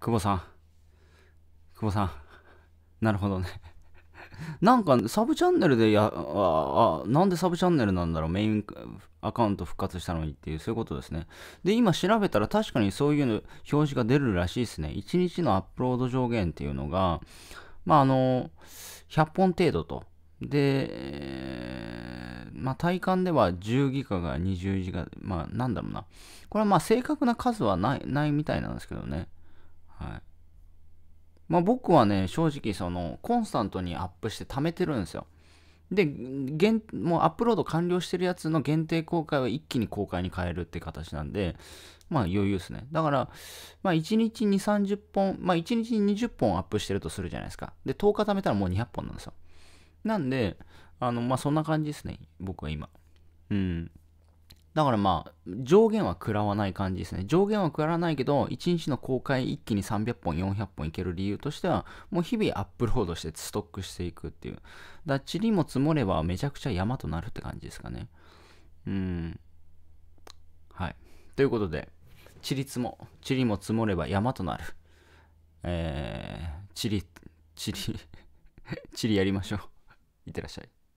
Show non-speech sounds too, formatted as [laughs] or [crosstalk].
久保さん。久保さん。なるほどね。[laughs] なんか、サブチャンネルでや、ああ、なんでサブチャンネルなんだろう、メインアカウント復活したのにっていう、そういうことですね。で、今調べたら確かにそういうの表示が出るらしいですね。1日のアップロード上限っていうのが、まあ、あの、100本程度と。で、まあ、体感では10ギガが20ギガ、まあ、なんだろうな。これはま正確な数はない、ないみたいなんですけどね。はいまあ、僕はね正直そのコンスタントにアップして貯めてるんですよでもうアップロード完了してるやつの限定公開は一気に公開に変えるって形なんでまあ余裕ですねだからまあ1日2、30本まあ1日に20本アップしてるとするじゃないですかで10日貯めたらもう200本なんですよなんであのまあそんな感じですね僕は今うんだからまあ、上限は食らわない感じですね。上限は食らわないけど、1日の公開一気に300本、400本いける理由としては、もう日々アップロードしてストックしていくっていう。だちりも積もればめちゃくちゃ山となるって感じですかね。うん。はい。ということで、ちり積も、ちりも積もれば山となる。えー、ちり、ちり、ち [laughs] りやりましょう。[laughs] いってらっしゃい。